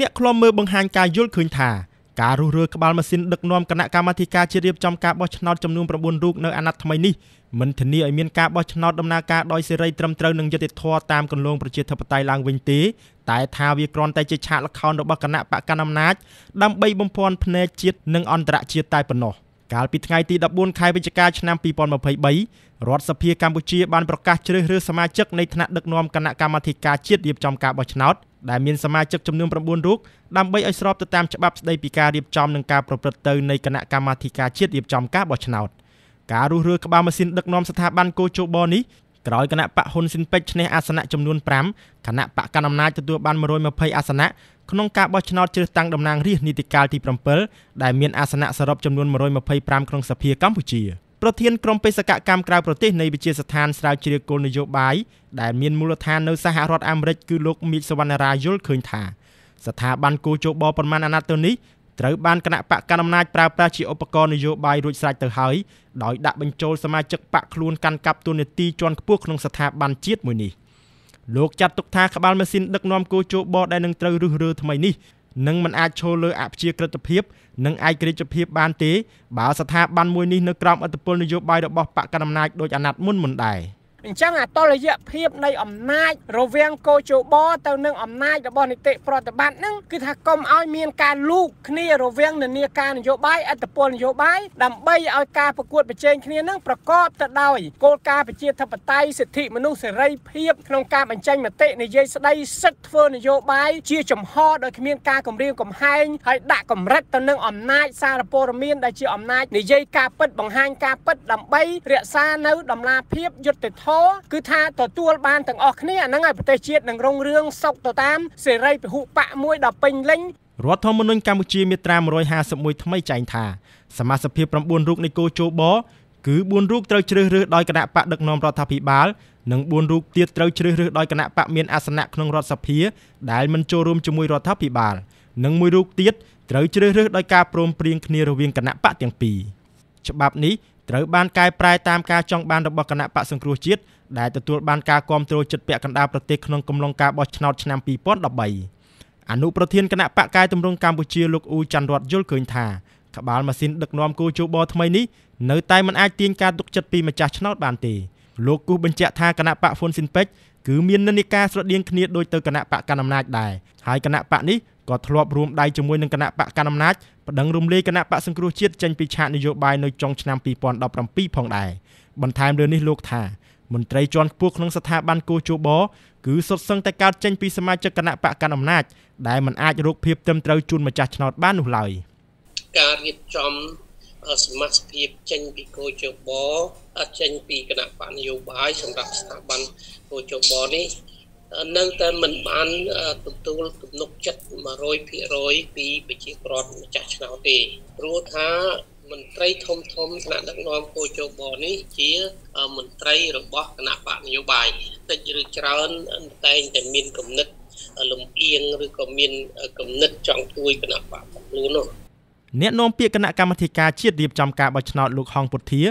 អ្នកខ្លំមើលបង្ហាញការយល់ឃើញថាការរុះរើក្បាលម៉ាស៊ីនដឹកនាំគណៈកម្មាធិការជាតិរៀបចំការបោះឆ្នោតចំនួន9រូបនៅអាណត្តិថ្មីនេះមិនធានាឲ្យមានការបោះឆ្នោតដំណើរការដោយសេរីត្រឹមត្រូវនិងយុត្តិធម៌តាមគន្លងប្រជាធិបតេយ្យឡើងវិញទេតែថាវាគ្រាន់តែជាឆាកល្ខោនរបស់គណៈបកកណ្ដាលអំណាចដើម្បីបំភាន់ភ្នែកជាតិនិងអន្តរជាតិតែប៉ុណ្ណោះកាលពីថ្ងៃទី14ខែវិច្ឆិកាឆ្នាំ2023រដ្ឋសភាកម្ពុជាបានប្រកាសជ្រើសរើសសមាជិកនៃថ្នាក់ដឹកនាំគណៈកម្មាធិការជាតិរៀបចំការបោះឆ្នោតដែលមានសមាជិកចំនួន9រូបដើម្បីឲ្យស្របទៅតាមច្បាប់ស្តីពីការរៀបចំនិងការប្រព្រឹត្តទៅនៃគណៈកម្មាធិការជាតិរៀបចំការបោះឆ្នោតការរុះរើក្បាលម៉ាស៊ីនដឹកនាំស្ថាប័នកោជបនេះក្រោយគណៈបកហ៊ុនស៊ិនពេជ្រឈ្នះអាសនៈចំនួន5គណៈបកកណ្ដាលអំណាចទទួលបាន120អាសនៈក្នុងការបោះឆ្នោតជ្រើសតាំងតំណាងរាស្ត្រនីតិកាលទី7ដែលមានអាសនៈសរុបចំនួន125ក្នុងសភាកម្ពុជា។ប្រធានក្រុមបេសកកម្មក្រៅប្រទេសនៃវិទ្យាស្ថានស្រាវជ្រាវគោលនយោបាយដែលមានមូលដ្ឋាននៅសហរដ្ឋអាមេរិកគឺលោកមីកសវណ្ណារាយល់ឃើញថាស្ថាប័នគូជោបប្រមាណអាណត្តិទៅនេះត្រូវបានគណៈបកកណ្ដាលអំណាចប្រើប្រាស់ជាឧបករណ៍នយោបាយរួចស្រេចទៅហើយដោយដាក់បញ្ចូលសមាជិកបកខ្លួនកាន់កាប់តួនាទីជាន់ខ្ពស់ក្នុងស្ថាប័នជាតិមួយនេះលោកចាត់ទុកថាក្បាលម៉ាស៊ីនដឹកនាំគូជោបដែលនឹងត្រូវរឹសរើថ្មីនេះនឹងមិនអាចឈលលើអព្យាក្រឹតភាពនិងឯករាជ្យភាពបានទេបើស្ថាប័នមួយនេះនៅក្រោមឥទ្ធិពលនយោបាយរបស់បកកណ្ដាលអំណាចដោយអាណត្តិមុនមុនដែរ។អញ្ចឹងអាតលយៈភាពនៃអំណាចរវាងកោជបទៅនឹងអំណាចរបស់នីតិប្រតិបត្តិនឹងគឺថាកុំឲ្យមានការលូកគ្នារវាងនានាការនយោបាយអត្តពលនយោបាយដើម្បីឲ្យការប្រកួតប្រជែងគ្នានឹងប្រកបទៅដោយគោលការណ៍ប្រជាធិបតេយ្យសិទ្ធិមនុស្សសេរីភាពក្នុងការបញ្ចេញមតិនយោបាយស្ដីសិទ្ធិធ្វើនយោបាយជាចំហដោយគ្មានការគំរាមកំហែងហើយដាក់កម្រិតទៅនឹងអំណាចសារព័ត៌មានដែលជាអំណាចនយោបាយការពិតបង្ហាញការពិតដើម្បីរក្សានៅដំណាភាពយុត្តិធម៌រគឺថាទទួលបានទាំងអស់គ្នាហ្នឹងហើយប្រទេសជាតិនឹងរុងរឿងសុខទៅតាមសេរីពហុបកមួយដល់ពេញលេញរដ្ឋធម្មនុញ្ញកម្ពុជាមាត្រា151ថ្មីចែងថាសមាជិកភាព9រូបនៃគូជោបគឺ4រូបត្រូវជ្រើសរើសដោយគណៈបកដឹកនាំរដ្ឋាភិបាល និង4រូបទៀតត្រូវជ្រើសរើសដោយគណៈបកមានអាសនៈក្នុងរដ្ឋសភាដែលមិនចូលរួមជាមួយរដ្ឋាភិបាលនិងមួយរូបទៀតត្រូវជ្រើសរើសដោយការព្រមព្រៀងគ្នារវាងគណៈបកទាំងពីរច្បាប់នេះត្រូវបានកែប្រែតាមការចង់បានរបស់គណៈបកសង្គ្រោះជាតិដែលទទួលបានការគ្រប់គ្រងចិត្តពាក់កណ្ដាលប្រទេសក្នុងកំឡុងការបោះឆ្នោតឆ្នាំ2013អនុប្រធានគណៈបកកាយទម្រង់កម្ពុជាលោកអ៊ូច័ន្ទរតយល់ឃើញថាក្បាលម៉ាស៊ីនដឹកនាំគូជបថ្មីនេះនៅតែមិនអាចទាញការទុកចិត្តពីម្ចាស់ឆ្នោតបានទេលោកគូបញ្ជាក់ថាគណៈបកហ្វុនស៊ីនពេចគឺមាននិន្នាការស្រដៀងគ្នាដូចទៅគណៈបកកណ្ដាលអំណាចដែរហើយគណៈបកនេះក៏ធ្លាប់រួមដៃជាមួយនឹងគណៈបកកណ្ដាលអំណាចប្តឹងរំលាយគណៈបកសង្គ្រោះជាតិចេញពីឆាកនយោបាយនៅចុងឆ្នាំ2017ផងដែរបន្ថែមលើនេះលោកថាមន្ត្រីជាន់ខ្ពស់ក្នុងស្ថាប័នកោជបគឺសុទ្ធសឹងតែកើតចេញពីសមាជិកគណៈបកកណ្ដាលអំណាចដែលមិនអាចរកភាពត្រឹមត្រូវជូនម្ចាស់ឆ្នោតបាននោះឡើយការរៀបចំសមាជិកចេញពីកោជបអាចចេញពីគណៈបកនយោបាយសម្រាប់ស្ថាប័នកោជបនេះនៅតែមិនបានទទួលទំនុកចិត្ត100%ពីប្រជាពលរដ្ឋម្ចាស់ឆ្នោតទេព្រោះថាមន្ត្រីធំធំថ្នាក់ដឹកនាំគោជបនេះជាមន្ត្រីរបស់គណៈបកនយោបាយតិចឬច្រើនតែងតែមានគំនិតលំអៀងឬក៏មានគំនិតចង់ជួយគណៈបកខ្លួននោះអ្នកនាំពាក្យគណៈកម្មាធិការជាតិរៀបចំការបោះឆ្នោតលោកហងពុធា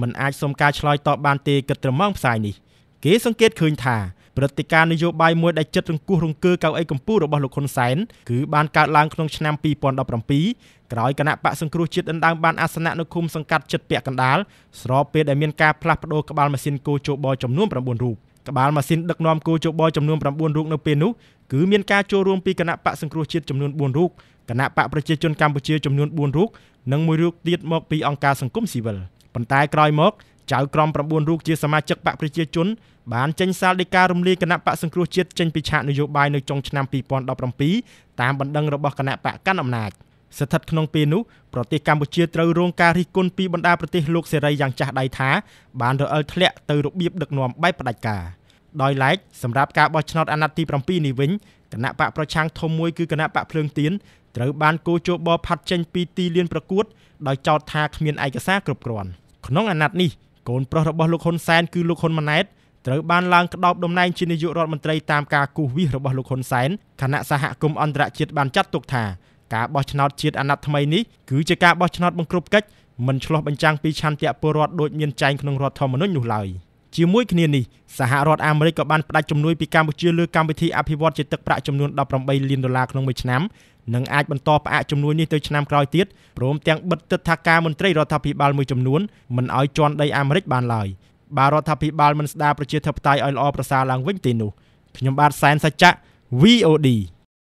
មិនអាចសុំការឆ្លើយតបបានទេគិតត្រឹមម៉ោងផ្សាយនេះគេសង្កេតឃើញថាព្រឹត្តិការណ៍នយោបាយមួយដែលចិត្តរង្គោះរង្គើកៅអីកម្ពុជារបស់លោកហ៊ុនសែនគឺបានកើតឡើងក្នុងឆ្នាំ2017ក្រោយគណៈបកសង្គ្រោះជាតិដណ្ដើមបានអាសនៈនៅឃុំសង្កាត់ចិត្តពាក់កណ្ដាលស្របពេលដែលមានការផ្លាស់ប្ដូរក្បាលម៉ាស៊ីនគោជោបចំនួន9រូបក្បាលម៉ាស៊ីនដឹកនាំគោជបចំនួន9រូបនៅពេលនោះគឺមានការចូលរួមពីគណៈបកសង្គ្រោះជាតិចំនួន4រូបគណៈបកប្រជាជនកម្ពុជាចំនួន4រូបនិងមួយរូបទៀតមកពីអង្គការសង្គមស៊ីវិលប៉ុន្តែក្រោយមកចៅក្រម9រូបជាសមាជិកបកប្រជាជនបានចេញសាលដីការំលាយគណៈបកសង្គ្រោះជាតិចេញពីឆាកនយោបាយនៅចុងឆ្នាំ2017តាមបណ្ដឹងរបស់គណៈបកកាន់អំណាចស្ថិតក្នុងពេលនោះប្រទេសកម្ពុជាត្រូវរងការរិះគន់ពីបណ្ដាប្រទេសលោកសេរីយ៉ាងចាស់ដៃថាបានរអិលធ្លាក់ទៅរបៀបដឹកនាំបែបផ្ដាច់ការដោយឡែកសម្រាប់ការបោះឆ្នោតអាណត្តិទី7នេះវិញគណៈបកប្រឆាំងធំមួយគឺគណៈបកភ្លើងទៀនត្រូវបានគូជបផាត់ចេញ ពីទីលានប្រកួតដោយចោទថាគ្មានឯកសារគ្រប់គ្រាន់ក្នុងអាណត្តិនេះកូនប្រុសរបស់លោកហ៊ុនសែនគឺលោកហ៊ុនម៉ាណែតត្រូវបានឡើងក្តោបតំណែងជានាយករដ្ឋមន្ត្រីតាមការគូសវាសរបស់លោកហ៊ុនសែនគណៈសហគមន៍អន្តរជាតិបានចាត់ទុកថាការបោះឆ្នោតជាតិអាណត្តិថ្មីនេះគឺជាការបោះឆ្នោតបង្ក្រប់កិច្ចមិនឆ្លោះបញ្ចាំងពីឆន្ទៈពលរដ្ឋដូចមានចែងក្នុងរដ្ឋធម្មនុញ្ញនោះឡើយ។ជាមួយគ្នានេះសហរដ្ឋអាមេរិកក៏បានផ្ដាច់ជំនួយពីកម្ពុជាលើកម្មវិធីអភិវឌ្ឍជាទឹកប្រាក់ចំនួន18លានដុល្លារក្នុងមួយឆ្នាំនិងអាចបន្តផ្អាកជំនួយនេះទៅឆ្នាំក្រោយទៀតព្រមទាំងបិទទឹកថាការមន្ត្រីរដ្ឋាភិបាលមួយចំនួនមិនឲ្យជន់ដីអាមេរិកបានឡើយបើរដ្ឋាភិបាលមិនស្ដារប្រជាធិបតេយ្យឲ្យល្អប្រសើរឡើងវិញទេនោះខ្ញុំបាទសែនសច្ចៈ VOD